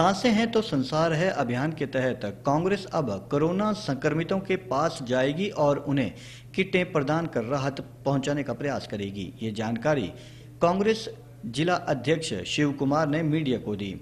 सांसें हैं तो संसार है अभियान के तहत कांग्रेस अब कोरोना संक्रमितों के पास जाएगी और उन्हें किटें प्रदान कर राहत पहुंचाने का प्रयास करेगी ये जानकारी कांग्रेस जिला अध्यक्ष शिव कुमार ने मीडिया को दी